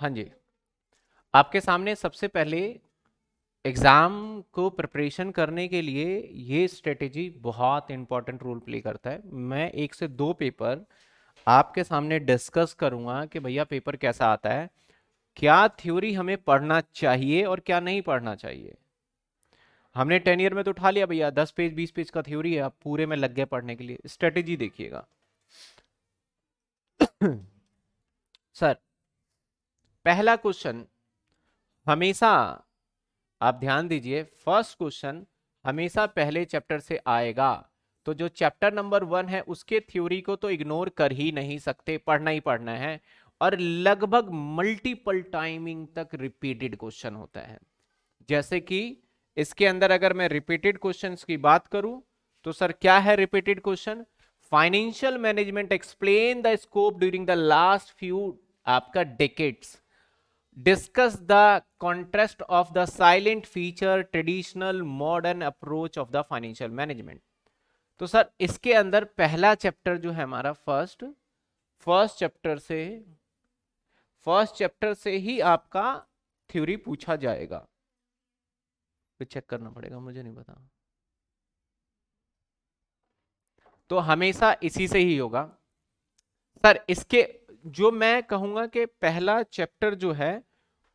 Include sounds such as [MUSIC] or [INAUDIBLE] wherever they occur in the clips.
हाँ जी आपके सामने सबसे पहले एग्ज़ाम को प्रिपरेशन करने के लिए ये स्ट्रेटेजी बहुत इंपॉर्टेंट रोल प्ले करता है मैं एक से दो पेपर आपके सामने डिस्कस करूँगा कि भैया पेपर कैसा आता है क्या थ्योरी हमें पढ़ना चाहिए और क्या नहीं पढ़ना चाहिए हमने टेन ईयर में तो उठा लिया भैया दस पेज बीस पेज का थ्योरी है आप पूरे में लग गए पढ़ने के लिए स्ट्रेटेजी देखिएगा सर [COUGHS] पहला क्वेश्चन हमेशा आप ध्यान दीजिए फर्स्ट क्वेश्चन हमेशा पहले चैप्टर से आएगा तो जो चैप्टर नंबर वन है उसके थ्योरी को तो इग्नोर कर ही नहीं सकते पढ़ना ही पढ़ना है और लगभग मल्टीपल टाइमिंग तक रिपीटेड क्वेश्चन होता है जैसे कि इसके अंदर अगर मैं रिपीटेड क्वेश्चंस की बात करूं तो सर क्या है repeated question financial management explain the scope during the last few आपका decades discuss the contrast of the salient feature traditional modern approach of the financial management तो सर इसके अंदर पहला चैप्टर जो है हमारा फर्स्ट फर्स्ट चैप्टर से first chapter से ही आपका थ्योरी पूछा जाएगा तो चेक करना पड़ेगा मुझे नहीं पता तो हमेशा इसी से ही होगा सर इसके जो मैं कहूंगा कि पहला चैप्टर जो है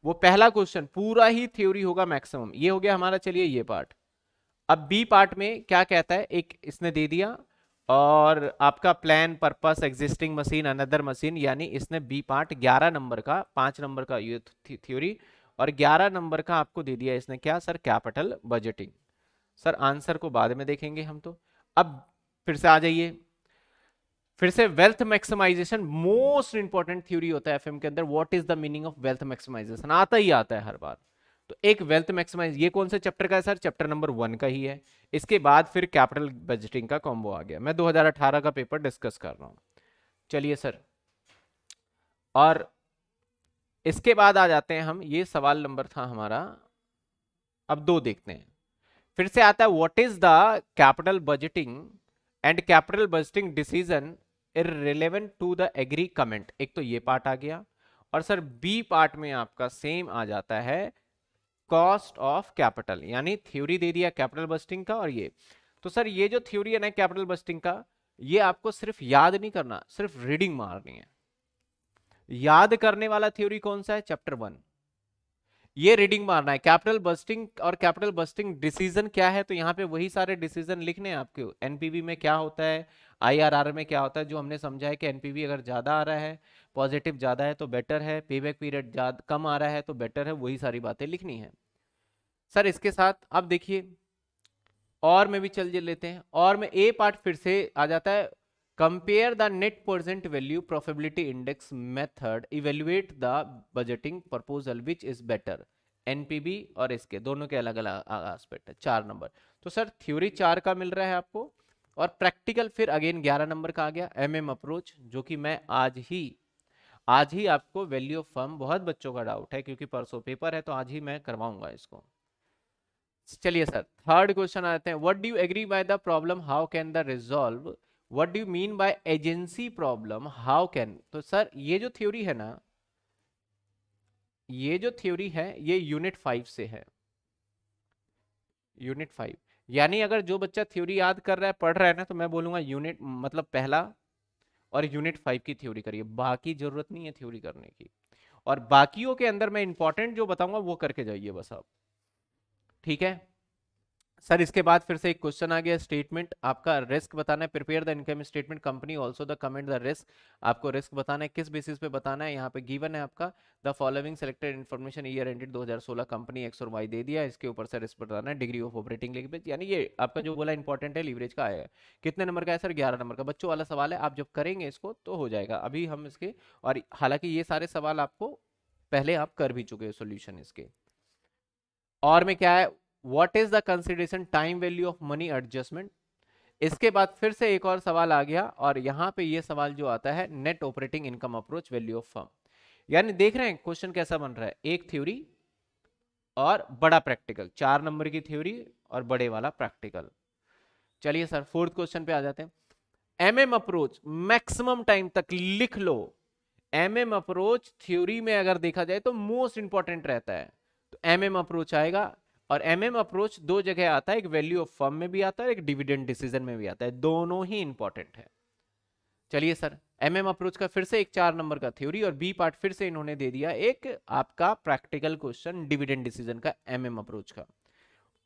वो पहला क्वेश्चन पूरा ही थ्योरी होगा मैक्सिमम ये हो गया हमारा चलिए ये पार्ट अब बी पार्ट में क्या कहता है एक इसने दे दिया और आपका plan purpose existing machine another machine यानी इसने बी पार्ट 11 नंबर का पांच नंबर का ये थ्योरी और 11 नंबर का आपको दे दिया इसने क्या sir capital budgeting sir answer को बाद में देखेंगे हम तो अब फिर से आ जाइए फिर से wealth maximisation most important theory होता है एफएम के अंदर what is the meaning of wealth maximisation आता ही आता है हर बार तो एक वेल्थ मैक्सिमाइज ये कौन से चैप्टर का है सर चैप्टर नंबर वन का ही है इसके बाद फिर कैपिटल बजटिंग का कॉम्बो आ गया मैं 2018 का पेपर डिस्कस कर रहा हूँ चलिए सर और इसके बाद आ जाते हैं हम ये सवाल नंबर था हमारा अब दो देखते हैं फिर से आता है what is the capital budgeting and capital budgeting decision relevant to the agreement एक तो ये पार्ट आ गया और सर बी पार्ट में आपका सेम आ जाता है कॉस्ट ऑफ कैपिटल यानी थ्योरी दे दिया कैपिटल बस्टिंग का और ये तो सर ये जो थ्योरी है ना कैपिटल बस्टिंग का ये आपको सिर्फ याद नहीं करना सिर्फ रीडिंग मारनी है याद करने वाला थ्योरी कौन सा है चैप्टर वन ये रीडिंग मारना है कैपिटल बस्टिंग और कैपिटल बस्टिंग डिसीजन क्या है तो यहाँ पे वही सारे डिसीजन लिखने हैं आपके एनपीवी में क्या होता है आईआरआर में क्या होता है जो हमने समझा है कि एनपीवी अगर ज़्यादा आ रहा है पॉजिटिव ज़्यादा है तो बेटर है पेबैक पीरियड कम आ रहा है तो बेटर है वही सारी बातें लिखनी है सर इसके साथ अब देखिए और में भी चल लेते हैं और में ए पार्ट फिर से आ जाता है compare the net present value profitability index method evaluate the budgeting proposal which is better npb और इसके दोनों के अलग अलग आस्पेक्ट है चार नंबर तो सर थ्योरी चार का मिल रहा है आपको और प्रैक्टिकल फिर अगेन ग्यारह नंबर का आ गया एम एम अप्रोच जो कि मैं आज ही आज ही आपको वैल्यू ऑफ फर्म बहुत बच्चों का डाउट है क्योंकि परसों पेपर है तो आज ही मैं करवाऊंगा इसको चलिए सर थर्ड क्वेश्चन आते हैं what do you agree by the problem how can the resolve what do you mean by agency problem how can तो सर ये जो थ्योरी है ना ये जो थ्योरी है ये यूनिट फाइव से है यूनिट फाइव यानी अगर जो बच्चा थ्योरी याद कर रहा है पढ़ रहा है ना तो मैं बोलूंगा यूनिट मतलब पहला और यूनिट फाइव की थ्योरी करिए बाकी जरूरत नहीं है थ्योरी करने की और बाकियों के अंदर मैं इंपॉर्टेंट जो बताऊंगा वो करके जाइए बस आप ठीक है सर इसके बाद फिर से एक क्वेश्चन आ गया स्टेटमेंट आपका रिस्क बताना है prepare the income statement company also the comment the risk आपको रिस्क बताना है किस बेसिस पे बताना है यहाँ पे गिवन है आपका the following selected information year ended 2016 company X और वाई दे दिया इसके ऊपर से रिस्क बताना है डिग्री ऑफ ऑपरेटिंग लिखेज यानी ये आपका जो बोला इंपॉर्टेंट है लीवरेज का है कितने नंबर का है सर ग्यारह नंबर का बच्चों वाला सवाल है आप जब करेंगे इसको तो हो जाएगा अभी हम इसके और हालांकि ये सारे सवाल आपको पहले आप कर भी चुके हो सोल्यूशन इसके और में क्या है what is the consideration time value of money adjustment इसके बाद फिर से एक और सवाल आ गया और यहाँ पे ये सवाल जो आता है net operating income approach value of firm यानी देख रहे हैं क्वेश्चन कैसा बन रहा है एक थ्योरी और बड़ा प्रैक्टिकल चार नंबर की थ्योरी और बड़े वाला प्रैक्टिकल चलिए सर फोर्थ क्वेश्चन पे आ जाते हैं M M approach maximum time तक लिख लो एम एम अप्रोच थ्योरी में अगर देखा जाए तो मोस्ट इंपॉर्टेंट रहता है तो एम एम अप्रोच आएगा और एम एम अप्रोच दो जगह आता है एक वैल्यू ऑफ फर्म में भी आता है एक डिविडेंड डिसीजन में भी आता है दोनों ही इंपॉर्टेंट है चलिए सर एम एम अप्रोच का फिर से एक चार नंबर का थ्योरी और बी पार्ट फिर से इन्होंने दे दिया एक आपका प्रैक्टिकल क्वेश्चन डिविडेंड डिसीजन का एम एम अप्रोच का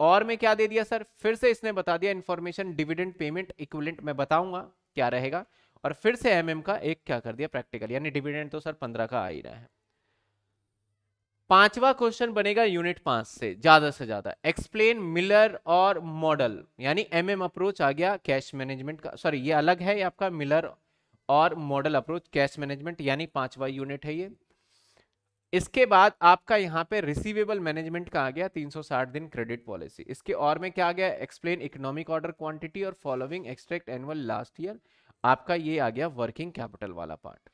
और में क्या दे दिया सर फिर से इसने बता दिया इन्फॉर्मेशन डिविडेंड पेमेंट इक्विलेंट मैं बताऊंगा क्या रहेगा और फिर से एम एम का एक क्या कर दिया प्रैक्टिकल यानी डिविडेंड तो सर पंद्रह का आ ही रहा है पांचवा क्वेश्चन बनेगा यूनिट पांच से ज्यादा से ज्यादा एक्सप्लेन मिलर और मॉडल यानी एमएम अप्रोच आ गया कैश मैनेजमेंट का सॉरी ये अलग है ये आपका मिलर और मॉडल अप्रोच कैश मैनेजमेंट यानी पांचवा यूनिट है ये इसके बाद आपका यहाँ पे रिसीवेबल मैनेजमेंट का आ गया 360 दिन क्रेडिट पॉलिसी इसके और में क्या आ गया एक्सप्लेन इकोनॉमिक ऑर्डर क्वांटिटी और following extract annual last year आपका ये आ गया वर्किंग कैपिटल वाला पार्ट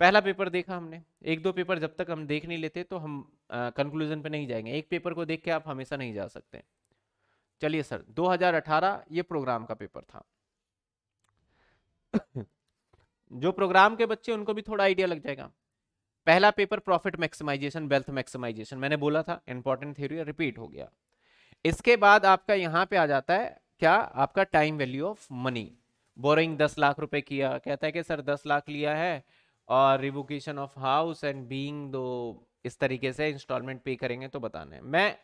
पहला पेपर देखा हमने एक दो पेपर जब तक हम देख नहीं लेते तो हम कंक्लूजन पे नहीं जाएंगे एक पेपर को देख के आप हमेशा नहीं जा सकते चलिए सर 2018 ये प्रोग्राम का पेपर था जो प्रोग्राम के बच्चे उनको भी थोड़ा आइडिया लग जाएगा पहला paper profit maximisation wealth maximisation मैंने बोला था इंपॉर्टेंट थ्योरी रिपीट हो गया इसके बाद आपका यहाँ पे आ जाता है क्या आपका time value of money borrowing दस लाख रुपए किया कहता है कि सर दस लाख लिया है और revocation of house and being दो इस तरीके से इंस्टॉलमेंट पे करेंगे तो बताना है मैं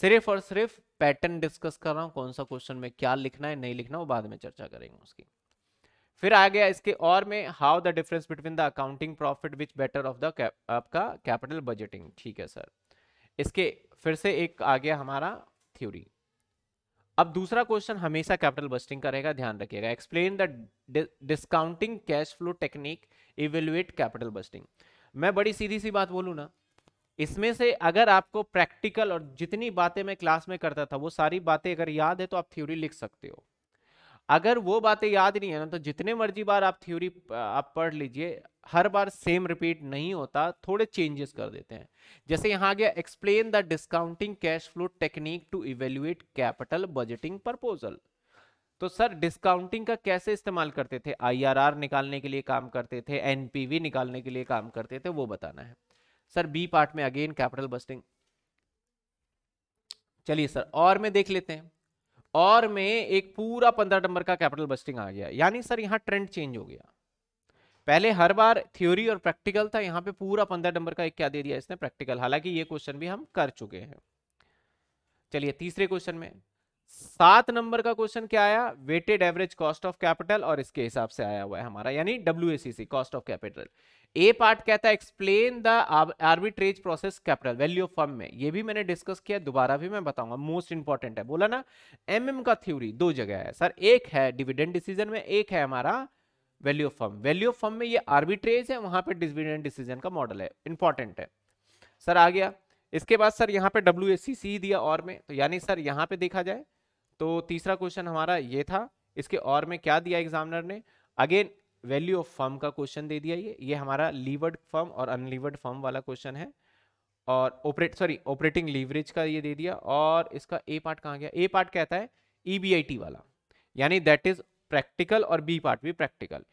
सिर्फ और सिर्फ पैटर्न डिस्कस कर रहा हूँ कौन सा क्वेश्चन में क्या लिखना है नहीं लिखना वो बाद में चर्चा करेंगे उसकी फिर आ गया इसके और में how the difference between the accounting profit which better of the आपका कैपिटल बजटिंग ठीक है सर इसके फिर से एक आ गया हमारा थ्योरी अब दूसरा क्वेश्चन हमेशा कैपिटल बस्टिंग का रहेगा ध्यान रखिएगा explain the discounting cash flow technique evaluate capital budgeting मैं बड़ी सीधी सी बात बोलूँ ना इसमें से अगर आपको प्रैक्टिकल और जितनी बातें मैं क्लास में करता था वो सारी बातें अगर याद है तो आप थ्योरी लिख सकते हो अगर वो बातें याद नहीं है ना तो जितने मर्जी बार आप थ्योरी आप पढ़ लीजिए हर बार सेम रिपीट नहीं होता थोड़े चेंजेस कर देते हैं जैसे यहाँ गया explain the discounting cash flow technique to evaluate capital budgeting proposal तो सर डिस्काउंटिंग का कैसे इस्तेमाल करते थे आईआरआर निकालने के लिए काम करते थे एनपीवी निकालने के लिए काम करते थे वो बताना है सर बी पार्ट में अगेन कैपिटल बस्टिंग चलिए सर और में देख लेते हैं और में एक पूरा पंद्रह नंबर का कैपिटल बस्टिंग आ गया यानी सर यहाँ ट्रेंड चेंज हो गया पहले हर बार थ्योरी और प्रैक्टिकल था यहाँ पे पूरा पंद्रह नंबर का एक क्या दे दिया इसने प्रैक्टिकल हालांकि ये क्वेश्चन भी हम कर चुके हैं चलिए तीसरे क्वेश्चन में सात नंबर का क्वेश्चन क्या आया weighted average cost of capital और इसके हिसाब से आया हुआ है हमारा यानी W cost of capital A part कहता है explain the arbitrage process capital value of firm में ये भी मैंने डिस्कस किया दोबारा भी मैं बताऊंगा मोस्ट इंपॉर्टेंट है बोला ना एम mm का थ्योरी दो जगह है सर एक है डिविडेंड डिसीजन में एक है हमारा value of firm value of firm में ये आर्बिट्रेज है वहां पर डिविडेंड डिसीजन का मॉडल है इंपॉर्टेंट है सर आ गया इसके बाद सर यहाँ पे डब्ल्यू दिया और में तो यानी सर यहाँ पे देखा जाए तो तीसरा क्वेश्चन हमारा ये था इसके और में क्या दिया एग्जामिनर ने अगेन वैल्यू ऑफ फर्म का क्वेश्चन दे दिया ये ये हमारा लीवर्ड फर्म और अनलीवर्ड फर्म वाला क्वेश्चन है और ऑपरेट सॉरी ऑपरेटिंग लीवरेज का ये दे दिया और इसका ए पार्ट कहाँ गया ए पार्ट कहता है ई e वाला यानी दैट इज प्रैक्टिकल और बी पार्ट भी प्रैक्टिकल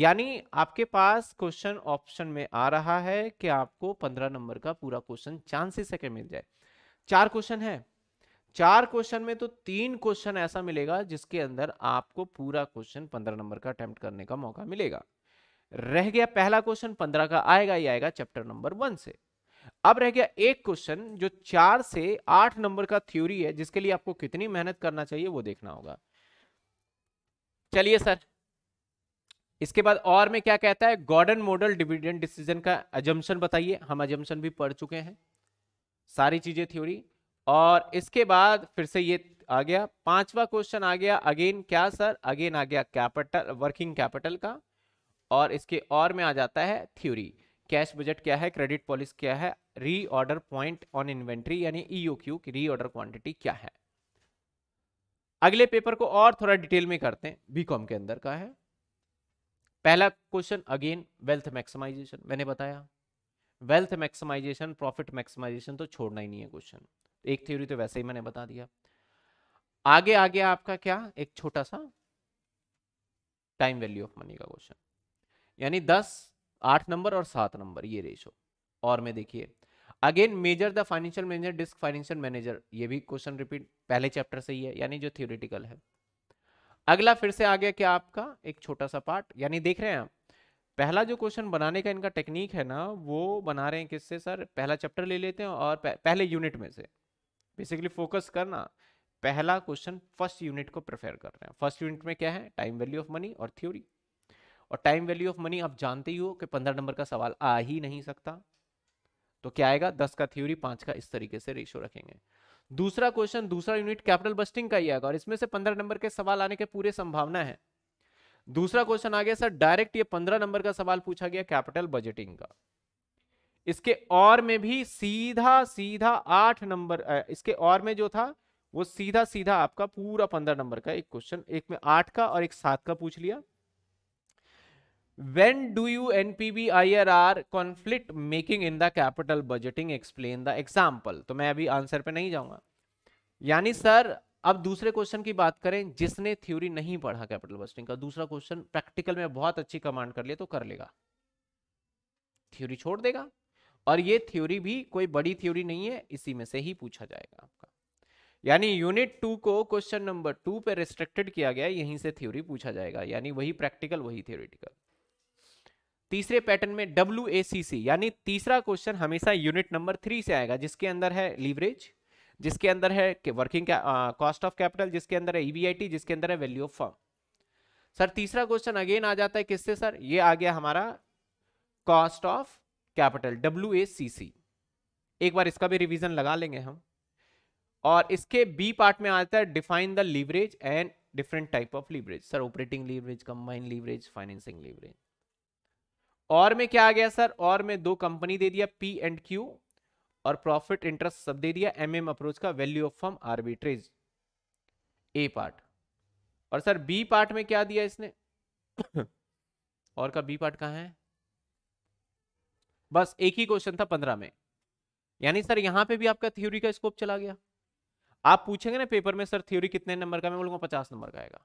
यानी आपके पास क्वेश्चन ऑप्शन में आ रहा है कि आपको पंद्रह नंबर का पूरा क्वेश्चन चांसेस है कि मिल जाए चार क्वेश्चन है चार क्वेश्चन में तो तीन क्वेश्चन ऐसा मिलेगा जिसके अंदर आपको पूरा क्वेश्चन पंद्रह नंबर का अटेम्प्ट करने का मौका मिलेगा रह गया पहला क्वेश्चन पंद्रह का आएगा ही आएगा चैप्टर नंबर वन से अब रह गया एक क्वेश्चन जो चार से आठ नंबर का थ्योरी है जिसके लिए आपको कितनी मेहनत करना चाहिए वो देखना होगा चलिए सर इसके बाद और में क्या कहता है गॉर्डन मॉडल डिविडेंड डिसीजन का अजम्पन बताइए हम अजम्पन भी पढ़ चुके हैं सारी चीजें थ्योरी और इसके बाद फिर से ये आ गया पांचवा क्वेश्चन आ गया अगेन क्या सर अगेन आ गया कैपिटल वर्किंग कैपिटल का और इसके और में आ जाता है थ्योरी कैश बजट क्या है क्रेडिट पॉलिसी क्या है reorder point on inventory यानी क्यू e की ऑर्डर क्वांटिटी क्या है अगले पेपर को और थोड़ा डिटेल में करते हैं बीकॉम के अंदर का है पहला क्वेश्चन अगेन वेल्थ मैक्सिमाइजेशन मैंने बताया वेल्थ मैक्सिमाइजेशन प्रॉफिट मैक्सिमाइजेशन तो छोड़ना ही नहीं है क्वेश्चन एक थ्योरी तो वैसे ही मैंने बता दिया आगे आ गया आपका क्या एक छोटा सा टाइम वैल्यू ऑफ मनी का क्वेश्चन यानी दस आठ नंबर और सात नंबर ये रेशो और में देखिए again major the financial manager disk financial manager ये भी क्वेश्चन रिपीट पहले चैप्टर से ही है यानी जो थियोरिटिकल है अगला फिर से आ गया क्या आपका एक छोटा सा पार्ट यानी देख रहे हैं आप पहला जो क्वेश्चन बनाने का इनका टेक्निक है ना वो बना रहे हैं किससे सर पहला चैप्टर ले लेते हैं और पहले यूनिट में से बेसिकली फोकस करना पहला क्वेश्चन फर्स्ट यूनिट को प्रेफर कर रहे हैं फर्स्ट यूनिट में क्या है टाइम वैल्यू ऑफ मनी और थ्योरी और टाइम वैल्यू ऑफ मनी आप जानते ही हो कि पंद्रह नंबर का सवाल आ ही नहीं सकता तो क्या आएगा दस का थ्योरी पांच का इस तरीके से रेशो रखेंगे दूसरा क्वेश्चन दूसरा यूनिट कैपिटल बस्टिंग का ही आएगा और इसमें से पंद्रह नंबर के सवाल आने के पूरे संभावना है दूसरा क्वेश्चन आ गया सर डायरेक्ट ये पंद्रह नंबर का सवाल पूछा गया कैपिटल बजटिंग का इसके और में भी सीधा सीधा आठ नंबर इसके और में जो था वो सीधा सीधा आपका पूरा पंद्रह नंबर का एक क्वेश्चन एक में आठ का और एक सात का पूछ लिया when do you npb irr conflict making in the capital budgeting explain the example तो मैं अभी आंसर पे नहीं जाऊंगा यानी सर अब दूसरे क्वेश्चन की बात करें जिसने थ्योरी नहीं पढ़ा कैपिटल बजटिंग का दूसरा क्वेश्चन प्रैक्टिकल में बहुत अच्छी कमांड कर लिया तो कर लेगा थ्योरी छोड़ देगा और ये थ्योरी भी कोई बड़ी थ्योरी नहीं है इसी में से ही पूछा जाएगा आपका यानी यूनिट टू को क्वेश्चन नंबर टू पे रिस्ट्रिक्टेड किया गया यहीं से थ्योरी पूछा जाएगा यानी वही प्रैक्टिकल वही थ्योरिटिकल तीसरे पैटर्न में डब्ल्यू यानी तीसरा क्वेश्चन हमेशा यूनिट नंबर थ्री से आएगा जिसके अंदर है लीवरेज जिसके अंदर है वर्किंग कॉस्ट ऑफ कैपिटल जिसके अंदर है ईवीआईटी e जिसके अंदर है वैल्यू ऑफ फॉर्म सर तीसरा क्वेश्चन अगेन आ जाता है किससे सर ये आ गया हमारा cost of capital W A C C एक बार इसका भी रिवीजन लगा लेंगे हम और इसके बी पार्ट में आता है define the leverage and different type of leverage sir operating leverage combine leverage financing leverage और में क्या आ गया सर और में दो कंपनी दे दिया पी एंड क्यू और प्रॉफिट इंटरेस्ट सब दे दिया एम अप्रोच का value of firm arbitrage A part और सर बी पार्ट में क्या दिया इसने [COUGHS] और का बी पार्ट कहाँ है बस एक ही क्वेश्चन था पंद्रह में यानी सर यहाँ पे भी आपका थ्योरी का स्कोप चला गया आप पूछेंगे ना पेपर में सर थ्योरी कितने नंबर का मैं बोलूंगा पचास नंबर का आएगा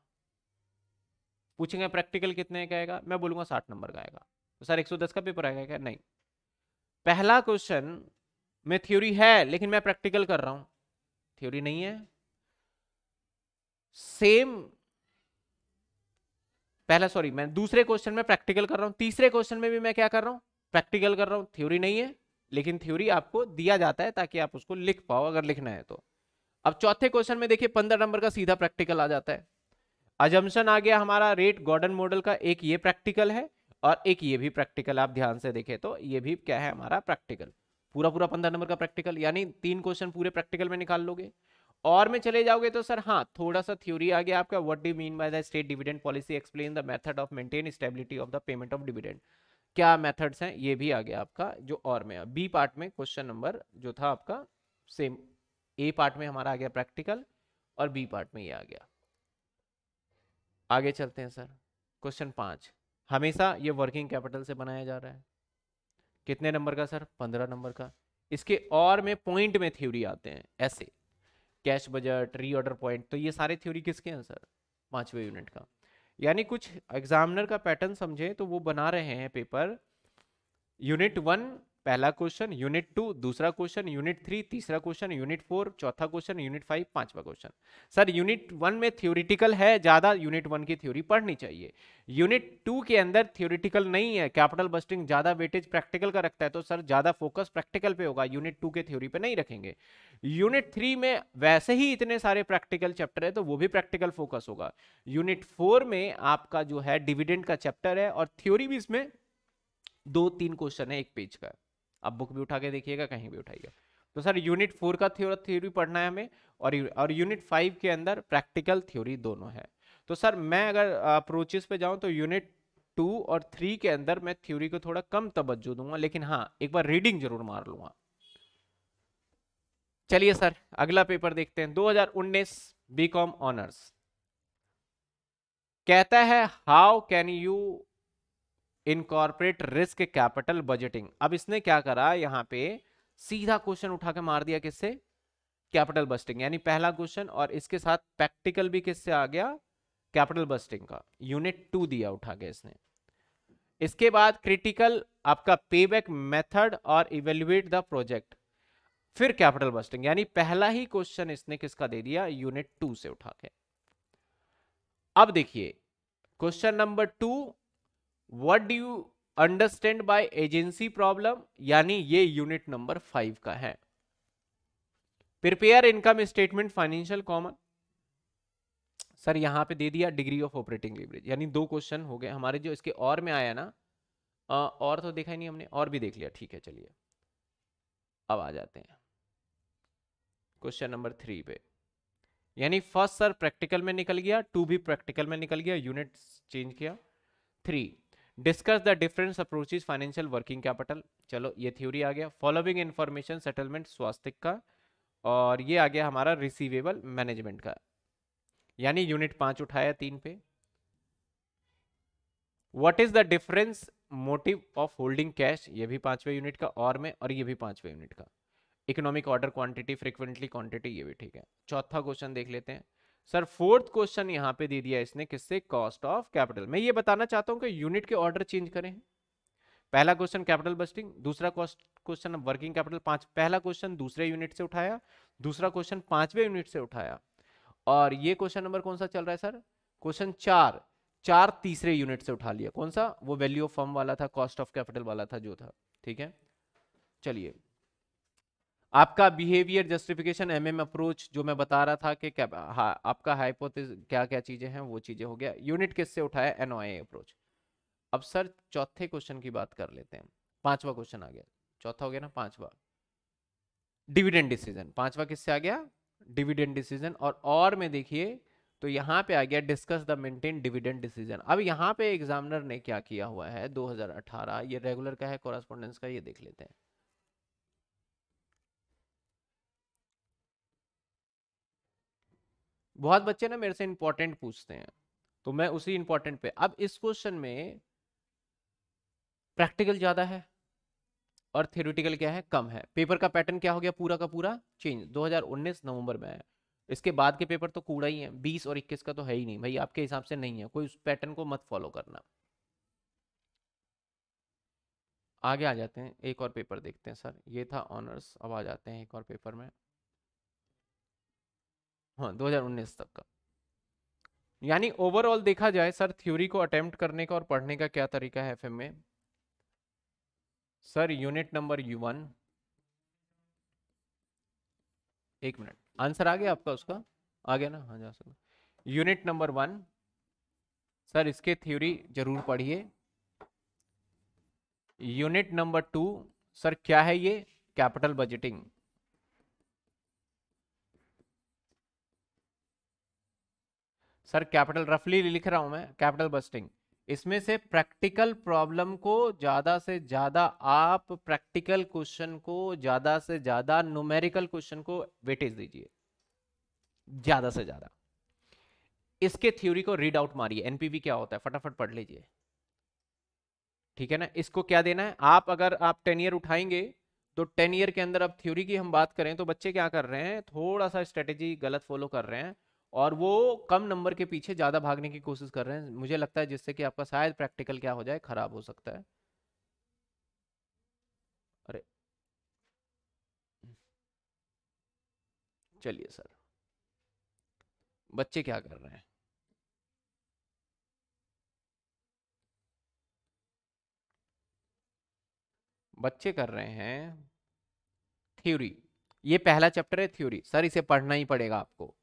पूछेंगे प्रैक्टिकल कितने का आएगा मैं बोलूंगा साठ नंबर का आएगा तो सर एक सौ दस का पेपर आएगा क्या नहीं पहला क्वेश्चन में थ्योरी है लेकिन मैं प्रैक्टिकल कर रहा हूं थ्योरी नहीं है सेम पहला सॉरी मैं दूसरे क्वेश्चन में प्रैक्टिकल कर रहा हूं तीसरे क्वेश्चन में भी मैं क्या कर रहा हूं प्रैक्टिकल कर रहा हूँ थ्योरी नहीं है लेकिन थ्योरी आपको दिया जाता है ताकि आप उसको लिख पाओ अगर लिखना है तो अब चौथे क्वेश्चन में देखिए पंद्रह नंबर का सीधा प्रैक्टिकल आ जाता है अजम्सन आ गया हमारा रेट गॉर्डन मॉडल का एक ये प्रैक्टिकल है और एक ये भी प्रैक्टिकल आप ध्यान से देखें तो ये भी क्या है हमारा प्रैक्टिकल पूरा पूरा पंद्रह नंबर का प्रैक्टिकल यानी तीन क्वेश्चन पूरे प्रैक्टिकल में निकाल लोगे और में चले जाओगे तो सर हाँ थोड़ा सा थ्योरी आ गया आपका what do mean by the state dividend policy explain the method of maintain stability of the payment of dividend क्या मेथड्स हैं ये भी आ गया आपका जो और में बी पार्ट में क्वेश्चन नंबर जो था आपका सेम ए पार्ट में हमारा आ गया प्रैक्टिकल और बी पार्ट में ये आ गया आगे चलते हैं सर क्वेश्चन पाँच हमेशा ये वर्किंग कैपिटल से बनाया जा रहा है कितने नंबर का सर पंद्रह नंबर का इसके और में पॉइंट में थ्योरी आते हैं ऐसे कैश बजट रीऑर्डर पॉइंट तो ये सारे थ्योरी किसके हैं सर पाँचवें यूनिट का यानी कुछ एग्जामिनर का पैटर्न समझे तो वो बना रहे हैं पेपर यूनिट वन पहला क्वेश्चन यूनिट टू दूसरा क्वेश्चन यूनिट थ्री तीसरा क्वेश्चन यूनिट फोर चौथा क्वेश्चन यूनिट फाइव पांचवा क्वेश्चन सर यूनिट वन में थ्योरिटिकल है ज़्यादा यूनिट वन की थ्योरी पढ़नी चाहिए यूनिट टू के अंदर थ्योरिटिकल नहीं है कैपिटल बस्टिंग ज़्यादा वेटेज प्रैक्टिकल का रखता है तो सर ज़्यादा फोकस प्रैक्टिकल पे होगा यूनिट टू के थ्योरी पे नहीं रखेंगे यूनिट थ्री में वैसे ही इतने सारे प्रैक्टिकल चैप्टर है तो वो भी प्रैक्टिकल फोकस होगा यूनिट फोर में आपका जो है डिविडेंड का चैप्टर है और थ्योरी भी इसमें दो तीन क्वेश्चन है एक पेज का आप बुक भी उठा के देखिएगा कहीं भी उठाइएगा तो सर यूनिट फोर का थ्योर थ्योरी पढ़ना है हमें और और यूनिट फाइव के अंदर प्रैक्टिकल थ्योरी दोनों है तो सर मैं अगर अप्रोचेस पे जाऊं तो यूनिट टू और थ्री के अंदर मैं थ्योरी को थोड़ा कम तवज्जो दूंगा लेकिन हाँ एक बार रीडिंग जरूर मार लूंगा चलिए सर अगला पेपर देखते हैं 2019 बीकॉम ऑनर्स कहता है how can you incorporate risk capital budgeting अब इसने क्या करा यहां पे सीधा क्वेश्चन उठा के मार दिया किससे कैपिटल बस्टिंग यानी पहला क्वेश्चन और इसके साथ प्रैक्टिकल भी किससे आ गया कैपिटल बस्टिंग का यूनिट टू दिया उठा के इसने इसके बाद क्रिटिकल आपका पे बैक मेथड और इवेल्युएट द प्रोजेक्ट फिर कैपिटल बस्टिंग यानी पहला ही क्वेश्चन इसने किसका दे दिया यूनिट टू से उठा के अब देखिए question number two what do you understand by agency problem यानी ये यूनिट नंबर फाइव का है prepare income statement financial common sir यहां पे दे दिया डिग्री ऑफ ऑपरेटिंग लिवरेज यानी दो क्वेश्चन हो गए हमारे जो इसके और में आया ना आ, और तो देखा ही नहीं हमने और भी देख लिया ठीक है चलिए अब आ जाते हैं क्वेश्चन नंबर थ्री पे यानी फर्स्ट सर प्रैक्टिकल में निकल गया टू भी प्रैक्टिकल में निकल गया यूनिट चेंज किया three discuss the difference approaches financial working capital चलो ये थ्योरी आ गया फॉलोइंग इन्फॉर्मेशन सेटलमेंट स्वास्थ्य का और ये आ गया हमारा रिसीवेबल मैनेजमेंट का यानी यूनिट पांच उठाया तीन पे what is the difference motive of holding cash ये भी पांचवें यूनिट का और में और ये भी पांचवें यूनिट का economic order quantity frequently quantity ये भी ठीक है चौथा क्वेश्चन देख लेते हैं सर फोर्थ क्वेश्चन यहां पे दे दिया इसने किससे कॉस्ट ऑफ कैपिटल मैं ये बताना चाहता हूं कि यूनिट के ऑर्डर चेंज करें पहला क्वेश्चन कैपिटल बस्टिंग दूसरा क्वेश्चन वर्किंग कैपिटल पांच पहला क्वेश्चन दूसरे यूनिट से उठाया दूसरा क्वेश्चन पांचवें यूनिट से उठाया और ये क्वेश्चन नंबर कौन सा चल रहा है सर क्वेश्चन चार चार तीसरे यूनिट से उठा लिया कौन सा वो वैल्यू ऑफ फर्म वाला था कॉस्ट ऑफ कैपिटल वाला था जो था ठीक है चलिए आपका behaviour justification M M approach जो मैं बता रहा था कि क्या हाँ आपका हाइपोथिस क्या क्या चीज़ें हैं वो चीज़ें हो गया यूनिट किससे उठाया एनओए अप्रोच अब सर चौथे क्वेश्चन की बात कर लेते हैं पांचवा क्वेश्चन आ गया चौथा हो गया ना पांचवा डिविडेंड डिसीजन पांचवा किससे आ गया डिविडेंड डिसीजन और और में देखिए तो यहाँ पे आ गया discuss the maintain dividend decision अब यहाँ पे एग्जामिनर ने क्या किया हुआ है 2018 ये रेगुलर का है कॉरेस्पॉन्डेंस का ये देख लेते हैं बहुत बच्चे ना मेरे से इंपॉर्टेंट पूछते हैं तो मैं उसी इंपॉर्टेंट पे अब इस क्वेश्चन में प्रैक्टिकल ज़्यादा है और थियोरिटिकल क्या है कम है पेपर का पैटर्न क्या हो गया पूरा का पूरा चेंज 2019 नवंबर में है इसके बाद के पेपर तो कूड़ा ही है 20 और 21 का तो है ही नहीं भाई आपके हिसाब से नहीं है कोई उस पैटर्न को मत फॉलो करना आगे आ जाते हैं एक और पेपर देखते हैं सर ये था ऑनर्स अब आ जाते हैं एक और पेपर में हाँ उन्नीस तक का यानी ओवरऑल देखा जाए सर थ्योरी को अटेम्प्ट करने का और पढ़ने का क्या तरीका है एफ में sir unit number you one एक मिनट आंसर आ गया आपका उसका आ गया ना हाँ जा सकता यूनिट नंबर वन सर इसके थ्योरी जरूर पढ़िए यूनिट नंबर टू सर क्या है ये कैपिटल बजटिंग सर कैपिटल रफली लिख रहा हूं मैं कैपिटल बस्टिंग इसमें से प्रैक्टिकल प्रॉब्लम को ज़्यादा से ज़्यादा आप प्रैक्टिकल क्वेश्चन को ज़्यादा से ज़्यादा न्यूमेरिकल क्वेश्चन को वेटेज दीजिए ज़्यादा से ज़्यादा इसके थ्योरी को रीड आउट मारिए एनपीवी क्या होता है फटाफट पढ़ लीजिए ठीक है ना इसको क्या देना है आप अगर आप टेन ईयर उठाएंगे तो टेन ईयर के अंदर अब थ्योरी की हम बात करें तो बच्चे क्या कर रहे हैं थोड़ा सा स्ट्रेटेजी गलत फॉलो कर रहे हैं और वो कम नंबर के पीछे ज़्यादा भागने की कोशिश कर रहे हैं मुझे लगता है जिससे कि आपका शायद प्रैक्टिकल क्या हो जाए ख़राब हो सकता है अरे चलिए सर बच्चे क्या कर रहे हैं बच्चे कर रहे हैं थ्योरी ये पहला चैप्टर है थ्योरी सर इसे पढ़ना ही पड़ेगा आपको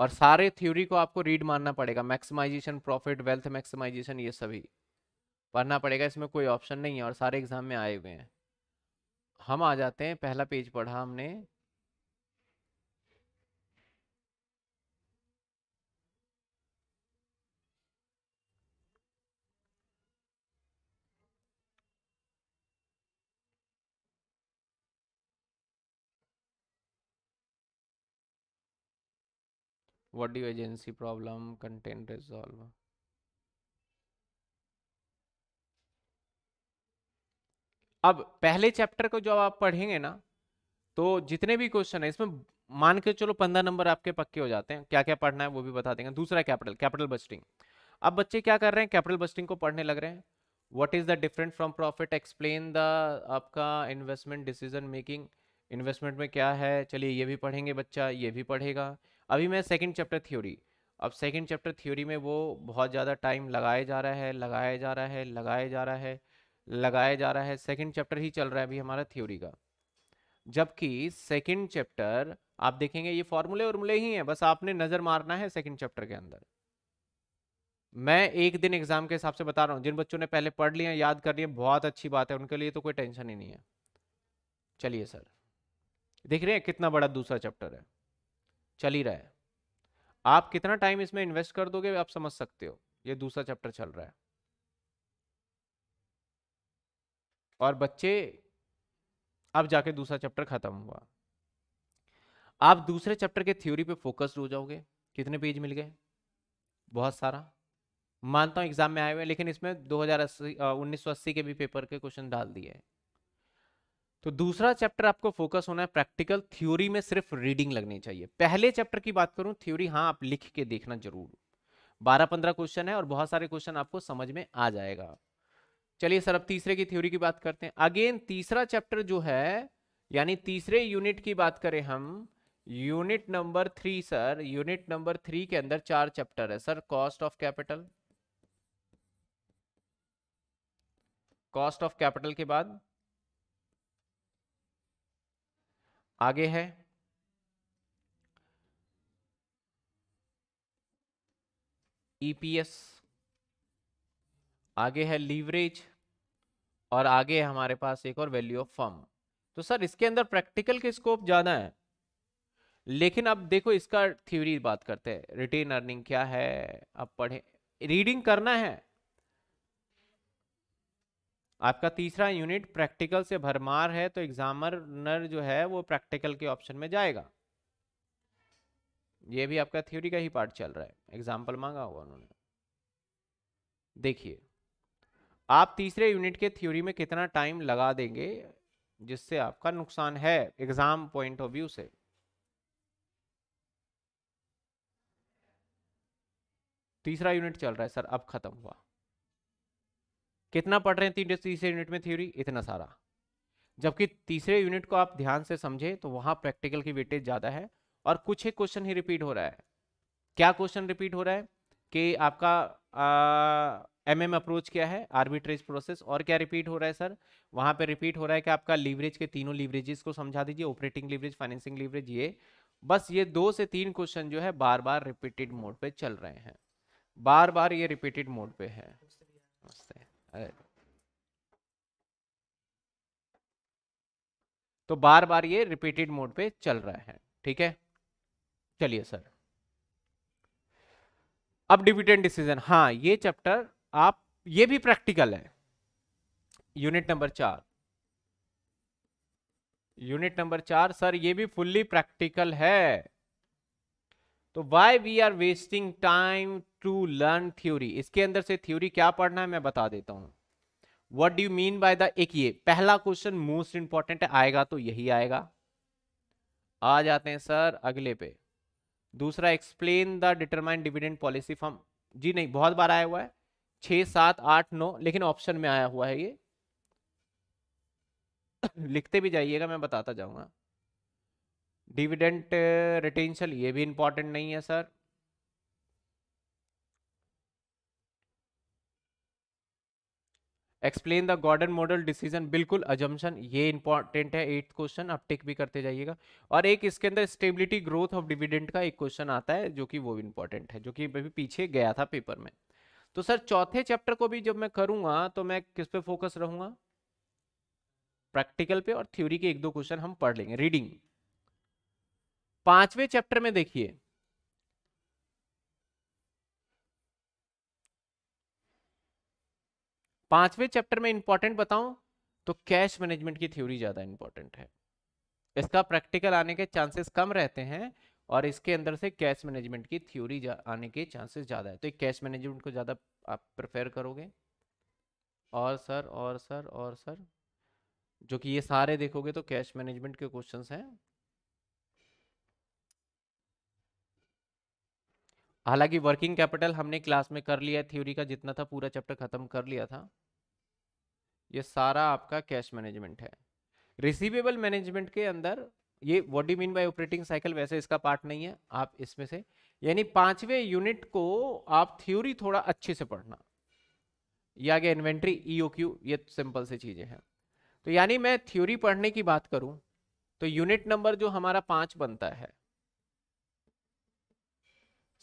और सारे थ्योरी को आपको रीड मानना पड़ेगा मैक्सिमाइजेशन प्रॉफिट वेल्थ मैक्सिमाइजेशन ये सभी पढ़ना पड़ेगा इसमें कोई ऑप्शन नहीं है और सारे एग्जाम में आए हुए हैं हम आ जाते हैं पहला पेज पढ़ा हमने what do you agency problem content resolve अब पहले चैप्टर को जो आप पढ़ेंगे ना तो जितने भी क्वेश्चन है इसमें मान के चलो पंद्रह नंबर आपके पक्के हो जाते हैं क्या क्या पढ़ना है वो भी बता देंगे दूसरा कैपिटल कैपिटल बस्टिंग अब बच्चे क्या कर रहे हैं कैपिटल बस्टिंग को पढ़ने लग रहे हैं what is the different from profit explain the आपका इन्वेस्टमेंट डिसीजन मेकिंग इन्वेस्टमेंट में क्या है चलिए ये भी पढ़ेंगे बच्चा ये भी पढ़ेगा अभी मैं सेकंड चैप्टर थ्योरी अब सेकंड चैप्टर थ्योरी में वो बहुत ज़्यादा टाइम लगाया जा रहा है लगाया जा रहा है लगाया जा रहा है लगाया जा रहा है सेकंड चैप्टर ही चल रहा है अभी हमारा थ्योरी का जबकि सेकंड चैप्टर आप देखेंगे ये फॉर्मूले वॉर्मूले ही हैं बस आपने नज़र मारना है सेकेंड चैप्टर के अंदर मैं एक दिन एग्जाम के हिसाब से बता रहा हूँ जिन बच्चों ने पहले पढ़ लिया याद कर लिया बहुत अच्छी बात है उनके लिए तो कोई टेंशन ही नहीं है चलिए सर देख रहे हैं कितना बड़ा दूसरा चैप्टर है चल ही रहा है आप कितना टाइम इसमें इन्वेस्ट कर दोगे आप समझ सकते हो ये दूसरा चैप्टर चल रहा है और बच्चे अब जाके दूसरा चैप्टर खत्म हुआ आप दूसरे चैप्टर के थ्योरी पे फोकस्ड हो जाओगे कितने पेज मिल गए बहुत सारा मानता हूँ एग्जाम में आए हुए लेकिन इसमें 2080 1980 के भी पेपर के क्वेश्चन डाल दिए तो दूसरा चैप्टर आपको फोकस होना है प्रैक्टिकल थ्योरी में सिर्फ रीडिंग लगनी चाहिए पहले चैप्टर की बात करूं थ्योरी हाँ आप लिख के देखना जरूर बारह पंद्रह क्वेश्चन है और बहुत सारे क्वेश्चन आपको समझ में आ जाएगा चलिए सर अब तीसरे की थ्योरी की बात करते हैं अगेन तीसरा चैप्टर जो है यानी तीसरे यूनिट की बात करें हम unit number three sir unit number three के अंदर चार चैप्टर है sir cost of capital cost of capital के बाद आगे है ईपीएस e आगे है लीवरेज और आगे है हमारे पास एक और वैल्यू ऑफ फर्म तो सर इसके अंदर प्रैक्टिकल के स्कोप ज़्यादा है लेकिन अब देखो इसका थ्योरी बात करते हैं रिटेन अर्निंग क्या है अब पढ़े रीडिंग करना है आपका तीसरा यूनिट प्रैक्टिकल से भरमार है तो एग्जामर जो है वो प्रैक्टिकल के ऑप्शन में जाएगा ये भी आपका थ्योरी का ही पार्ट चल रहा है एग्जाम्पल मांगा हुआ उन्होंने देखिए आप तीसरे यूनिट के थ्योरी में कितना टाइम लगा देंगे जिससे आपका नुकसान है एग्जाम पॉइंट ऑफ व्यू से तीसरा यूनिट चल रहा है सर अब खत्म हुआ कितना पढ़ रहे हैं तीसरे यूनिट में थ्योरी इतना सारा जबकि तीसरे यूनिट को आप ध्यान से समझे तो वहां प्रैक्टिकल की वेटेज ज़्यादा है और कुछ एक क्वेश्चन ही रिपीट हो रहा है क्या क्वेश्चन रिपीट हो रहा है कि आपका एम एम अप्रोच क्या है आर्बिट्रेज प्रोसेस और क्या रिपीट हो रहा है सर वहां पे रिपीट हो रहा है कि आपका लीवरेज के तीनों लीवरेजेस को समझा दीजिए ऑपरेटिंग लीवरेज फाइनेंसिंग लीवरेज ये बस ये दो से तीन क्वेश्चन जो है बार बार रिपीटेड मोड पे चल रहे हैं बार बार ये रिपीटेड मोड पे है नमस्ते तो बार बार ये रिपीटेड मोड पे चल रहा है ठीक है चलिए सर अब डिविडेंड डिसीजन हाँ ये चैप्टर आप ये भी प्रैक्टिकल है यूनिट नंबर चार यूनिट नंबर चार सर ये भी फुल्ली प्रैक्टिकल है तो why we are wasting time to learn theory इसके अंदर से थ्योरी क्या पढ़ना है मैं बता देता हूं what do mean by the एक ये पहला क्वेश्चन मोस्ट इंपॉर्टेंट आएगा तो यही आएगा आ जाते हैं सर अगले पे दूसरा explain the determine dividend policy firm जी नहीं बहुत बार आया हुआ है छ सात आठ नौ लेकिन ऑप्शन में आया हुआ है ये [COUGHS] लिखते भी जाइएगा मैं बताता जाऊंगा डिविडेंट रिटेंशल ये भी इंपॉर्टेंट नहीं है sir explain the Gordon model decision बिल्कुल अजम्पन ये इंपॉर्टेंट है एट क्वेश्चन आप टिक भी करते जाइएगा और एक इसके अंदर स्टेबिलिटी ग्रोथ ऑफ डिविडेंट का एक क्वेश्चन आता है जो कि वो भी इंपॉर्टेंट है जो कि अभी पीछे गया था पेपर में तो सर चौथे चैप्टर को भी जब मैं करूँगा तो मैं किस पे फोकस रहूंगा प्रैक्टिकल पे और थ्योरी के एक दो क्वेश्चन हम पढ़ लेंगे रीडिंग पांचवें चैप्टर में देखिए पांचवें चैप्टर में इंपॉर्टेंट बताऊं तो कैश मैनेजमेंट की थ्योरी ज्यादा इंपॉर्टेंट है इसका प्रैक्टिकल आने के चांसेस कम रहते हैं और इसके अंदर से कैश मैनेजमेंट की थ्योरी आने के चांसेस ज़्यादा है तो कैश मैनेजमेंट को ज़्यादा आप प्रेफर करोगे और सर और सर और सर जो कि ये सारे देखोगे तो कैश मैनेजमेंट के क्वेश्चंस हैं हालांकि वर्किंग कैपिटल हमने क्लास में कर लिया थ्योरी का जितना था पूरा चैप्टर खत्म कर लिया था ये सारा आपका कैश मैनेजमेंट है रिसीवेबल मैनेजमेंट के अंदर ये what do mean by operating cycle वैसे इसका पार्ट नहीं है आप इसमें से यानी पांचवें यूनिट को आप थ्योरी थोड़ा अच्छे से पढ़ना या गया इन्वेंट्री ई क्यू ये सिंपल से चीज़ें हैं तो यानी मैं थ्योरी पढ़ने की बात करूं तो यूनिट नंबर जो हमारा पांच बनता है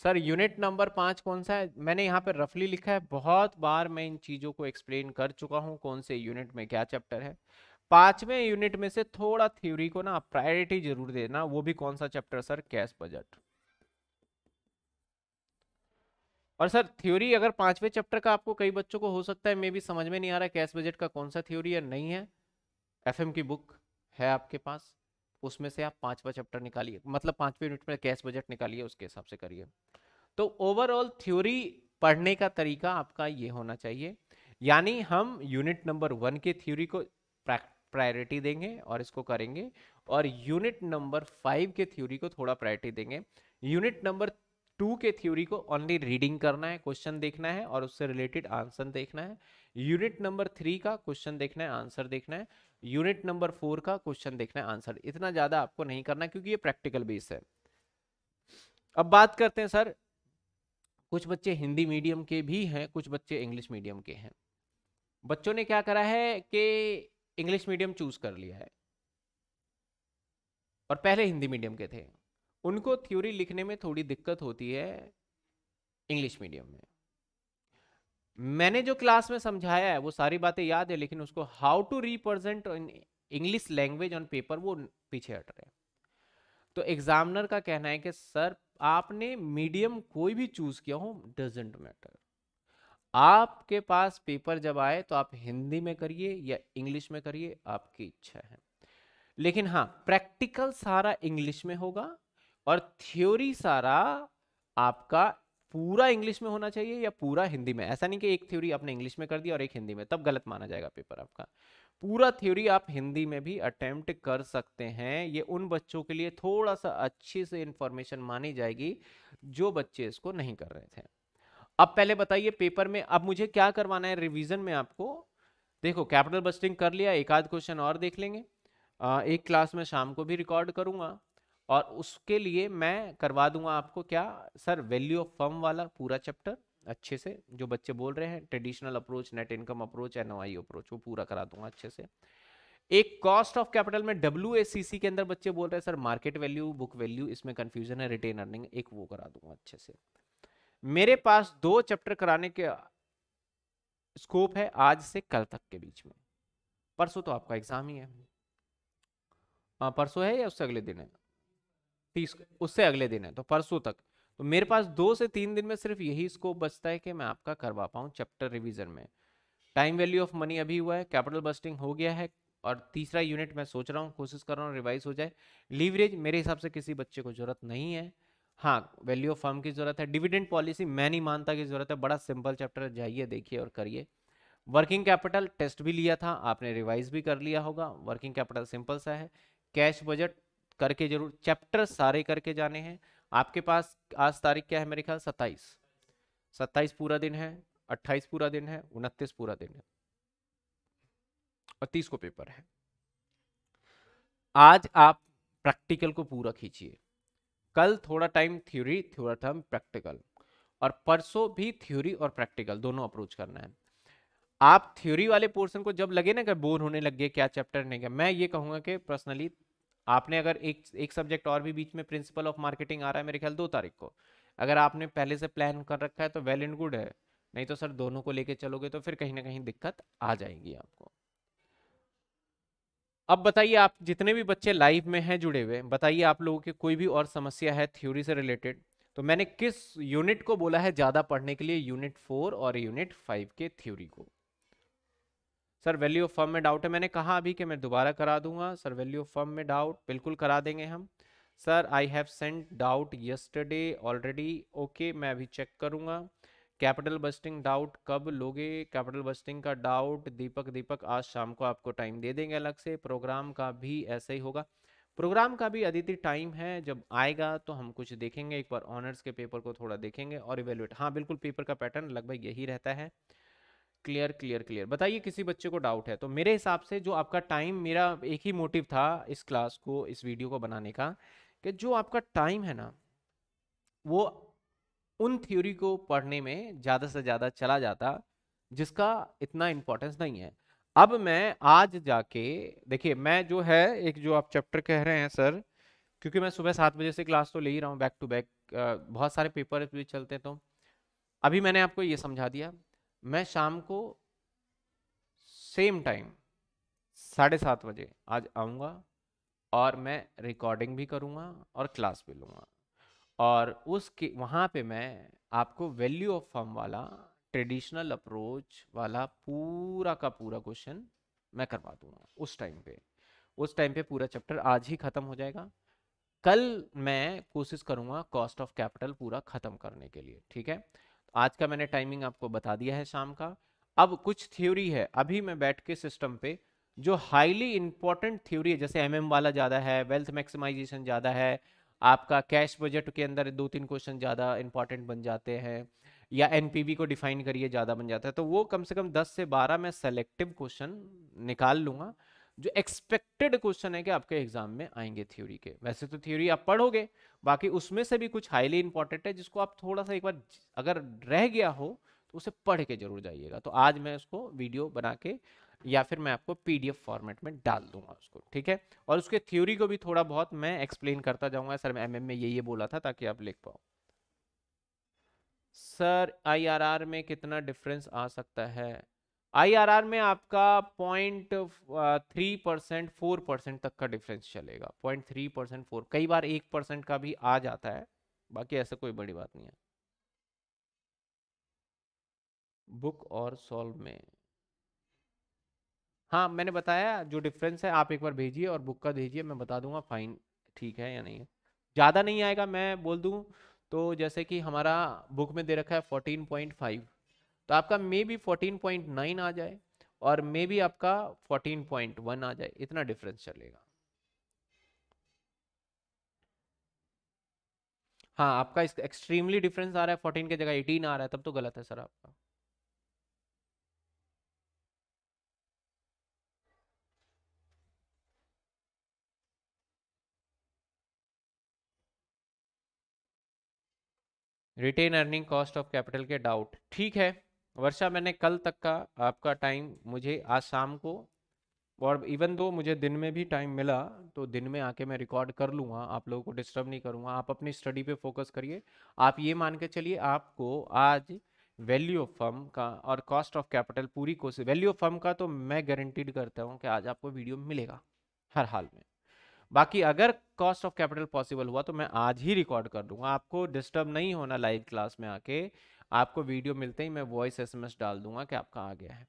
सर यूनिट नंबर पाँच कौन सा है मैंने यहाँ पर रफली लिखा है बहुत बार मैं इन चीज़ों को एक्सप्लेन कर चुका हूँ कौन से यूनिट में क्या चैप्टर है पाँचवें यूनिट में से थोड़ा थ्योरी को ना प्रायोरिटी जरूर देना वो भी कौन सा चैप्टर सर कैश बजट और सर थ्योरी अगर पांचवें चैप्टर का आपको कई बच्चों को हो सकता है मे भी समझ में नहीं आ रहा कैश बजट का कौन सा थ्योरी या नहीं है एफ की बुक है आपके पास उसमें से आप पाँचवा चैप्टर निकालिए मतलब पाँचवें यूनिट में कैश बजट निकालिए उसके हिसाब से करिए तो ओवरऑल थ्योरी पढ़ने का तरीका आपका ये होना चाहिए यानी हम यूनिट नंबर वन के थ्योरी को प्रायोरिटी देंगे और इसको करेंगे और यूनिट नंबर फाइव के थ्योरी को थोड़ा प्रायोरिटी देंगे यूनिट नंबर टू के थ्योरी को ओनली रीडिंग करना है क्वेश्चन देखना है और उससे रिलेटेड आंसर देखना है यूनिट नंबर थ्री का क्वेश्चन देखना है आंसर देखना है यूनिट नंबर फोर का क्वेश्चन देखना है आंसर इतना ज़्यादा आपको नहीं करना क्योंकि ये प्रैक्टिकल बेस है अब बात करते हैं सर कुछ बच्चे हिंदी मीडियम के भी हैं कुछ बच्चे इंग्लिश मीडियम के हैं बच्चों ने क्या करा है कि इंग्लिश मीडियम चूज कर लिया है और पहले हिंदी मीडियम के थे उनको थ्योरी लिखने में थोड़ी दिक्कत होती है इंग्लिश मीडियम में मैंने जो क्लास में समझाया है वो सारी बातें याद है लेकिन उसको how to represent in English language on paper वो पीछे हट रहे हैं तो एग्जामिनर का कहना है कि सर आपने मीडियम कोई भी चूज किया हो डजेंट मैटर आपके पास पेपर जब आए तो आप हिंदी में करिए या इंग्लिश में करिए आपकी इच्छा है लेकिन हाँ प्रैक्टिकल सारा इंग्लिश में होगा और थ्योरी सारा आपका पूरा इंग्लिश में होना चाहिए या पूरा हिंदी में ऐसा नहीं कि एक थ्योरी आपने इंग्लिश में कर दी और एक हिंदी में तब गलत माना जाएगा पेपर आपका पूरा थ्योरी आप हिंदी में भी अटेम्प्ट कर सकते हैं ये उन बच्चों के लिए थोड़ा सा अच्छी से इंफॉर्मेशन मानी जाएगी जो बच्चे इसको नहीं कर रहे थे अब पहले बताइए पेपर में अब मुझे क्या करवाना है रिविजन में आपको देखो कैपिटल बस्टिंग कर लिया एक आध क्वेश्चन और देख लेंगे एक क्लास में शाम को भी रिकॉर्ड करूंगा और उसके लिए मैं करवा दूंगा आपको क्या सर वैल्यू ऑफ फर्म वाला पूरा चैप्टर अच्छे से जो बच्चे बोल रहे हैं traditional approach net income approach N approach वो पूरा करा दूंगा अच्छे से एक कॉस्ट ऑफ कैपिटल में डब्ल्यू के अंदर बच्चे बोल रहे हैं sir market value book value इसमें कंफ्यूजन है रिटेन अर्निंग एक वो करा दूंगा अच्छे से मेरे पास दो चैप्टर कराने के स्कोप है आज से कल तक के बीच में परसों तो आपका एग्जाम ही है हाँ परसों है या उससे अगले दिन है तीस उससे अगले दिन है तो परसों तक तो मेरे पास दो से तीन दिन में सिर्फ यही स्कोप बचता है कि मैं आपका करवा पाऊँ चैप्टर रिविजन में टाइम वैल्यू ऑफ मनी अभी हुआ है कैपिटल बस्टिंग हो गया है और तीसरा यूनिट मैं सोच रहा हूँ कोशिश कर रहा हूँ रिवाइज हो जाए लीवरेज मेरे हिसाब से किसी बच्चे को जरूरत नहीं है हाँ वैल्यू ऑफ फर्म की जरूरत है डिविडेंड पॉलिसी मैं नहीं मानता कि जरूरत है बड़ा सिंपल चैप्टर जाइए देखिए और करिए वर्किंग कैपिटल टेस्ट भी लिया था आपने रिवाइज भी कर लिया होगा वर्किंग कैपिटल सिंपल सा है कैश बजट करके जरूर चैप्टर सारे करके जाने हैं आपके पास आज तारीख क्या है मेरे ख्याल सत्ताईस सत्ताईस पूरा दिन है अट्ठाईस पूरा दिन है उनतीस पूरा दिन है और तीस को पेपर है आज आप प्रैक्टिकल को पूरा खींचिए कल थोड़ा टाइम थ्योरी थोड़ा टाइम प्रैक्टिकल और परसों भी थ्योरी और प्रैक्टिकल दोनों अप्रोच करना है आप थ्योरी वाले पोर्शन को जब लगे ना कि बोर होने लग गए क्या चैप्टर नहीं गया मैं ये कहूंगा कि पर्सनली आपने अगर एक एक सब्जेक्ट और भी बीच में प्रिंसिपल ऑफ मार्केटिंग आ रहा है मेरे ख्याल दो तारीख को अगर आपने पहले से प्लान कर रखा है तो वेल एंड गुड है नहीं तो सर दोनों को लेके चलोगे तो फिर कहीं ना कहीं दिक्कत आ जाएगी आपको अब बताइए आप जितने भी बच्चे लाइव में हैं जुड़े हुए बताइए आप लोगों की कोई भी और समस्या है थ्योरी से रिलेटेड तो मैंने किस यूनिट को बोला है ज़्यादा पढ़ने के लिए यूनिट फोर और यूनिट फाइव के थ्योरी को सर वैल्यू ऑफ फर्म में डाउट है मैंने कहा अभी कि मैं दोबारा करा दूंगा सर वैल्यू ऑफ फर्म में डाउट बिल्कुल करा देंगे हम sir I have sent doubt yesterday already okay मैं अभी चेक करूंगा कैपिटल बस्टिंग डाउट कब लोगे कैपिटल बस्टिंग का डाउट दीपक दीपक आज शाम को आपको टाइम दे देंगे अलग से प्रोग्राम का भी ऐसा ही होगा प्रोग्राम का भी अदिति टाइम है जब आएगा तो हम कुछ देखेंगे एक बार ऑनर्स के पेपर को थोड़ा देखेंगे और इवेल्युएट हाँ बिल्कुल पेपर का पैटर्न लगभग यही रहता है क्लियर क्लियर क्लियर बताइए किसी बच्चे को डाउट है तो मेरे हिसाब से जो आपका टाइम मेरा एक ही मोटिव था इस क्लास को इस वीडियो को बनाने का कि जो आपका टाइम है ना वो उन थ्योरी को पढ़ने में ज़्यादा से ज़्यादा चला जाता जिसका इतना इम्पोर्टेंस नहीं है अब मैं आज जाके देखिए मैं जो है एक जो आप चैप्टर कह रहे हैं सर क्योंकि मैं सुबह सात बजे से क्लास तो ले ही रहा हूँ बैक टू बैक बहुत सारे पेपर भी चलते हैं तो अभी मैंने आपको ये समझा दिया मैं शाम को सेम टाइम साढ़े सात बजे आज आऊँगा और मैं रिकॉर्डिंग भी करूँगा और क्लास भी लूँगा और उसके वहाँ पे मैं आपको वैल्यू ऑफ फॉर्म वाला ट्रेडिशनल अप्रोच वाला पूरा का पूरा क्वेश्चन मैं करवा दूंगा उस टाइम पे उस टाइम पे पूरा चैप्टर आज ही ख़त्म हो जाएगा कल मैं कोशिश करूँगा कॉस्ट ऑफ कैपिटल पूरा ख़त्म करने के लिए ठीक है आज का मैंने टाइमिंग आपको बता दिया है शाम का अब कुछ थ्योरी है अभी मैं बैठ के सिस्टम पे जो हाईली इंपॉर्टेंट थ्योरी है जैसे एमएम वाला ज़्यादा है वेल्थ मैक्सिमाइजेशन ज़्यादा है आपका कैश बजट के अंदर दो तीन क्वेश्चन ज़्यादा इंपॉर्टेंट बन जाते हैं या एनपीवी को डिफाइन करिए ज़्यादा बन जाता है तो वो कम से कम 10 से 12 मैं सेलेक्टिव क्वेश्चन निकाल लूंगा जो एक्सपेक्टेड क्वेश्चन है कि आपके एग्जाम में आएंगे थ्योरी के वैसे तो थ्योरी आप पढ़ोगे बाकी उसमें से भी कुछ हाईली इंपॉर्टेंट है जिसको आप थोड़ा सा एक बार अगर रह गया हो तो उसे पढ़ के जरूर जाइएगा तो आज मैं उसको वीडियो बना के या फिर मैं आपको पीडीएफ फॉर्मेट में डाल दूंगा उसको ठीक है और उसके थ्योरी को भी थोड़ा बहुत मैं एक्सप्लेन करता जाऊंगा सर मैं एमएम में ये ये बोला था ताकि आप लिख पाओ सर आईआरआर में कितना डिफरेंस आ सकता है आईआरआर में आपका point three percent four percent तक का डिफरेंस चलेगा पॉइंट थ्री परसेंट फोर कई बार एक परसेंट का भी आ जाता है बाकी ऐसा कोई बड़ी बात नहीं है बुक और सॉल्व में हाँ मैंने बताया जो डिफरेंस है आप एक बार भेजिए और बुक का भेजिए मैं बता दूंगा फाइन ठीक है या नहीं है ज़्यादा नहीं आएगा मैं बोल दूँ तो जैसे कि हमारा बुक में दे रखा है फोर्टीन पॉइंट फाइव तो आपका maybe fourteen point nine आ जाए और मे बी आपका फोर्टीन पॉइंट वन आ जाए इतना डिफरेंस चलेगा हाँ आपका इस एक्सट्रीमली डिफरेंस आ रहा है फोर्टीन की जगह एटीन आ रहा है तब तो गलत है सर आपका retain earning cost of capital के डाउट ठीक है वर्षा मैंने कल तक का आपका टाइम मुझे आज शाम को और इवन दो मुझे दिन में भी टाइम मिला तो दिन में आके मैं रिकॉर्ड कर लूँगा आप लोगों को डिस्टर्ब नहीं करूँगा आप अपनी स्टडी पे फोकस करिए आप ये मान के चलिए आपको आज वैल्यू ऑफ फर्म का और कॉस्ट ऑफ कैपिटल पूरी कोशिश वैल्यू ऑफ फर्म का तो मैं गारंटीड करता हूँ कि आज आपको वीडियो मिलेगा हर हाल में बाकी अगर कॉस्ट ऑफ कैपिटल पॉसिबल हुआ तो मैं आज ही रिकॉर्ड कर दूंगा आपको डिस्टर्ब नहीं होना लाइव क्लास में आके आपको वीडियो मिलते ही मैं वॉइस एसएमएस डाल दूंगा कि आपका आ गया है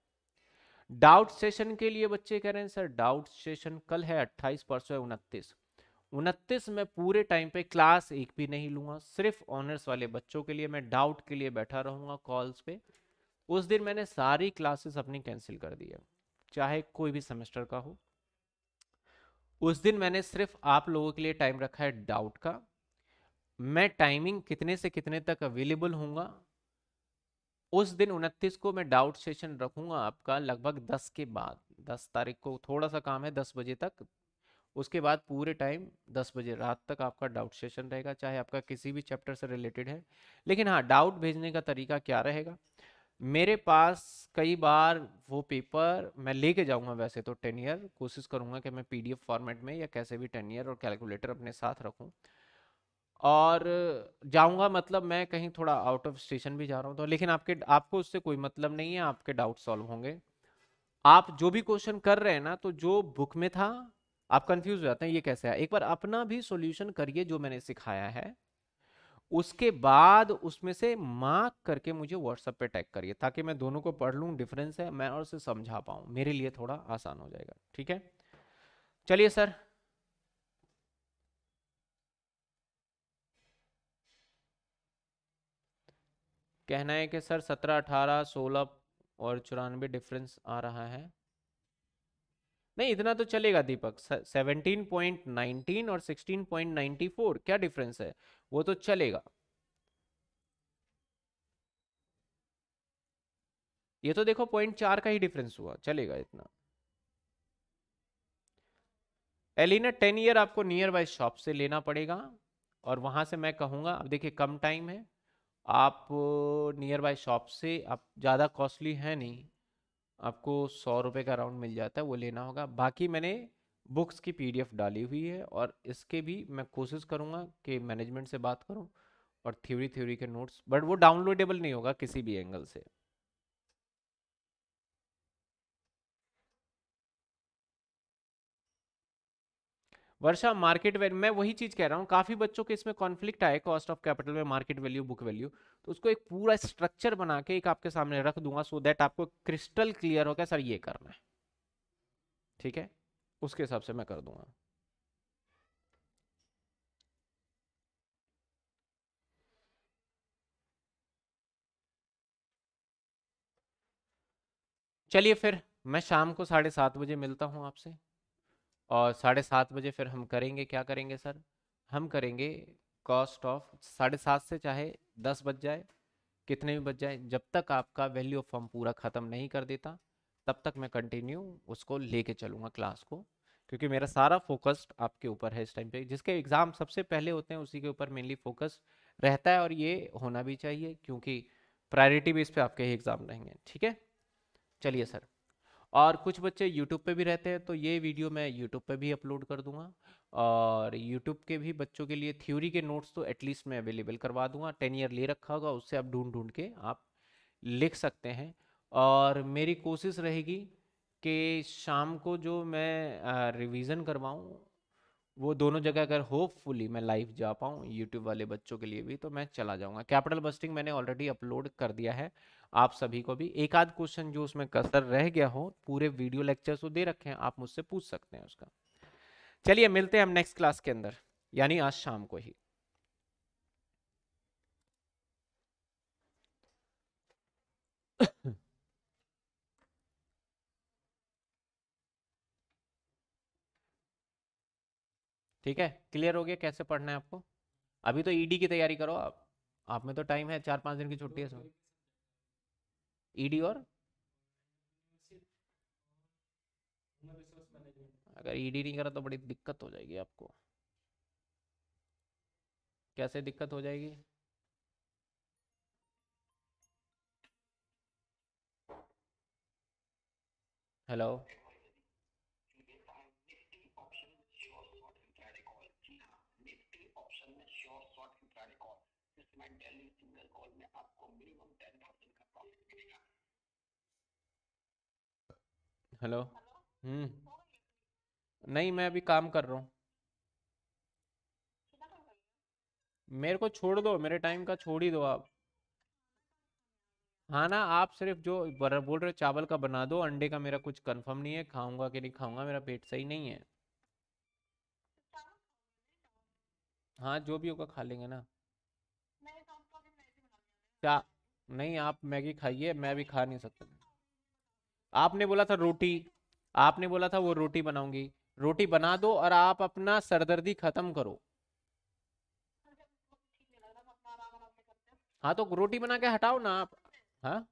डाउट सेशन के लिए बच्चे कह रहे हैं सर डाउट सेशन कल है अट्ठाईस परसों है उनतीस उनतीस में पूरे टाइम पे क्लास एक भी नहीं लूंगा सिर्फ ऑनर्स वाले बच्चों के लिए मैं डाउट के लिए बैठा रहूंगा कॉल्स पे उस दिन मैंने सारी क्लासेस अपनी कैंसिल कर दी है चाहे कोई भी सेमेस्टर का हो उस दिन मैंने सिर्फ आप लोगों के लिए टाइम रखा है डाउट का मैं टाइमिंग कितने से कितने तक अवेलेबल हूँगा उस दिन उनतीस को मैं डाउट सेशन रखूंगा आपका लगभग दस के बाद दस तारीख को थोड़ा सा काम है दस बजे तक उसके बाद पूरे टाइम दस बजे रात तक आपका डाउट सेशन रहेगा चाहे आपका किसी भी चैप्टर से रिलेटेड है लेकिन हाँ डाउट भेजने का तरीका क्या रहेगा मेरे पास कई बार वो पेपर मैं लेके जाऊंगा वैसे तो टेन ईयर कोशिश करूंगा कि मैं पीडीएफ फॉर्मेट में या कैसे भी टेन ईयर और कैलकुलेटर अपने साथ रखूं और जाऊंगा मतलब मैं कहीं थोड़ा आउट ऑफ स्टेशन भी जा रहा हूँ तो लेकिन आपके आपको उससे कोई मतलब नहीं है आपके डाउट सॉल्व होंगे आप जो भी क्वेश्चन कर रहे हैं ना तो जो बुक में था आप कंफ्यूज हो जाते हैं ये कैसे है एक बार अपना भी सॉल्यूशन करिए जो मैंने सिखाया है उसके बाद उसमें से मार्क करके मुझे व्हाट्सएप पे टैग करिए ताकि मैं दोनों को पढ़ लूँ डिफरेंस है मैं और उसे समझा पाऊँ मेरे लिए थोड़ा आसान हो जाएगा ठीक है चलिए सर कहना है कि सर सत्रह अठारह सोलह और चौरानवे डिफरेंस आ रहा है नहीं इतना तो चलेगा दीपक सेवनटीन पॉइंट नाइनटीन और सिक्सटीन पॉइंट नाइनटी फोर क्या डिफरेंस है वो तो चलेगा ये तो देखो पॉइंट चार का ही डिफरेंस हुआ चलेगा इतना एलिना टेन ईयर आपको नियर बाय शॉप से लेना पड़ेगा और वहां से मैं कहूंगा अब देखिए कम टाइम है आप नियर बाय शॉप से आप ज़्यादा कॉस्टली है नहीं आपको सौ रुपये का राउंड मिल जाता है वो लेना होगा बाकी मैंने बुक्स की पीडीएफ डाली हुई है और इसके भी मैं कोशिश करूँगा कि मैनेजमेंट से बात करूँ और थ्योरी थ्योरी के नोट्स बट वो डाउनलोडेबल नहीं होगा किसी भी एंगल से वर्षा मार्केट वैल्यू मैं वही चीज कह रहा हूँ काफी बच्चों के इसमें कॉन्फ्लिक्ट आए कॉस्ट ऑफ कैपिटल में मार्केट वैल्यू बुक वैल्यू तो उसको एक पूरा स्ट्रक्चर बना के एक आपके सामने रख दूंगा सो so दैट आपको क्रिस्टल क्लियर हो गया सर ये करना है ठीक है उसके हिसाब से मैं कर दूंगा चलिए फिर मैं शाम को साढ़े सात बजे मिलता हूँ आपसे और साढ़े सात बजे फिर हम करेंगे क्या करेंगे सर हम करेंगे कॉस्ट ऑफ साढ़े सात से चाहे दस बज जाए कितने भी बज जाए जब तक आपका वैल्यू ऑफ फॉर्म पूरा ख़त्म नहीं कर देता तब तक मैं कंटिन्यू उसको लेके चलूँगा क्लास को क्योंकि मेरा सारा फोकस आपके ऊपर है इस टाइम पे जिसके एग्ज़ाम सबसे पहले होते हैं उसी के ऊपर मेनली फोकस रहता है और ये होना भी चाहिए क्योंकि प्रायोरिटी बेस पे आपके ही एग्ज़ाम रहेंगे ठीक है चलिए सर और कुछ बच्चे यूट्यूब पे भी रहते हैं तो ये वीडियो मैं यूट्यूब पे भी अपलोड कर दूंगा और यूट्यूब के भी बच्चों के लिए थ्योरी के नोट्स तो एटलीस्ट मैं अवेलेबल करवा दूंगा टेन ईयर ले रखा होगा उससे आप ढूंढ ढूंढ के आप लिख सकते हैं और मेरी कोशिश रहेगी कि शाम को जो मैं रिवीजन करवाऊँ वो दोनों जगह अगर होपफुली मैं लाइव जा पाऊँ यूट्यूब वाले बच्चों के लिए भी तो मैं चला जाऊँगा कैपिटल बस्टिंग मैंने ऑलरेडी अपलोड कर दिया है आप सभी को भी एक आध क्वेश्चन जो उसमें कसर रह गया हो पूरे वीडियो लेक्चर्स वो दे रखे हैं आप मुझसे पूछ सकते हैं उसका चलिए मिलते हैं हम नेक्स्ट क्लास के अंदर यानी आज शाम को ही ठीक है क्लियर हो गया कैसे पढ़ना है आपको अभी तो ईडी e की तैयारी करो आप आप में तो टाइम है चार पाँच दिन की छुट्टी है सब ईडी e और अगर ईडी e नहीं करा तो बड़ी दिक्कत हो जाएगी आपको कैसे दिक्कत हो जाएगी हेलो हेलो हम्म नहीं मैं अभी काम कर रहा हूँ मेरे को छोड़ दो मेरे टाइम का छोड़ ही दो आप हाँ ना आप सिर्फ जो बोल रहे हो चावल का बना दो अंडे का मेरा कुछ कंफर्म नहीं है खाऊंगा कि नहीं खाऊंगा मेरा पेट सही नहीं है हाँ जो भी होगा खा लेंगे ना क्या नहीं आप मैगी खाइए मैं भी खा नहीं सकता आपने बोला था रोटी आपने बोला था वो रोटी बनाऊंगी रोटी बना दो और आप अपना सरदर्दी खत्म करो हाँ तो रोटी बना के हटाओ ना आप हाँ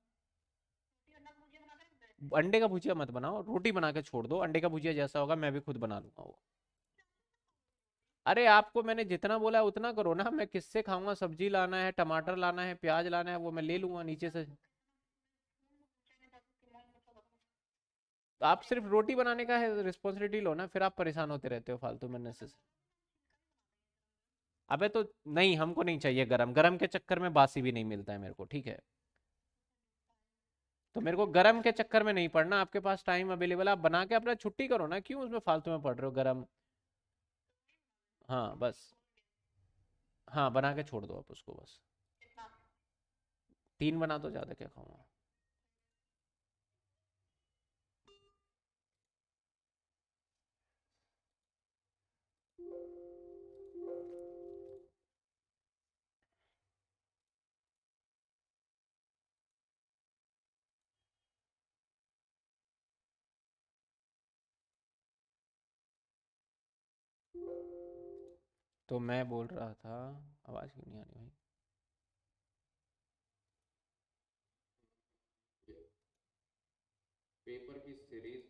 अंडे का भुजिया मत बनाओ रोटी बना के छोड़ दो अंडे का भुजिया जैसा होगा मैं भी खुद बना लूंगा वो अरे आपको मैंने जितना बोला है उतना करो ना मैं किससे खाऊंगा सब्जी लाना है टमाटर लाना है प्याज लाना है वो मैं ले लूंगा नीचे से आप सिर्फ रोटी बनाने का है रिस्पॉन्सिबिलिटी लो ना फिर आप परेशान होते रहते हो फालतू में से अबे तो नहीं हमको नहीं चाहिए गरम गरम के चक्कर में बासी भी नहीं मिलता है मेरे को ठीक है तो मेरे को गरम के चक्कर में नहीं पड़ना आपके पास टाइम अवेलेबल आप बना के अपना छुट्टी करो ना क्यों उसमें फालतू में पड़ रहे हो गरम हाँ बस हाँ बना के छोड़ दो आप उसको बस तीन बना दो तो ज्यादा क्या खाऊंगा तो मैं बोल रहा था आवाज़ क्यों नहीं आ रही भाई पेपर की सीरीज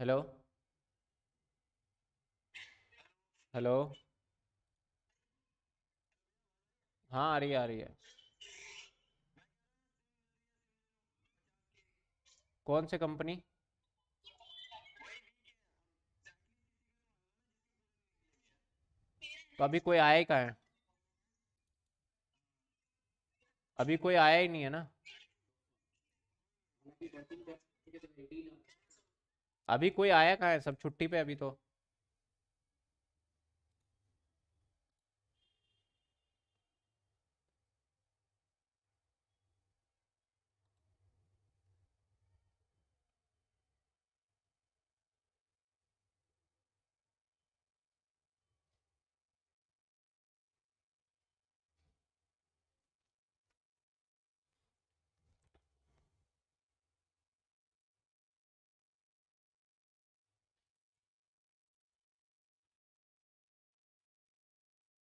हेलो हेलो हाँ आ रही है आ रही है कौन से कंपनी तो अभी कोई ही कहा है अभी कोई आया ही नहीं है ना अभी कोई आया कहा है सब छुट्टी पे अभी तो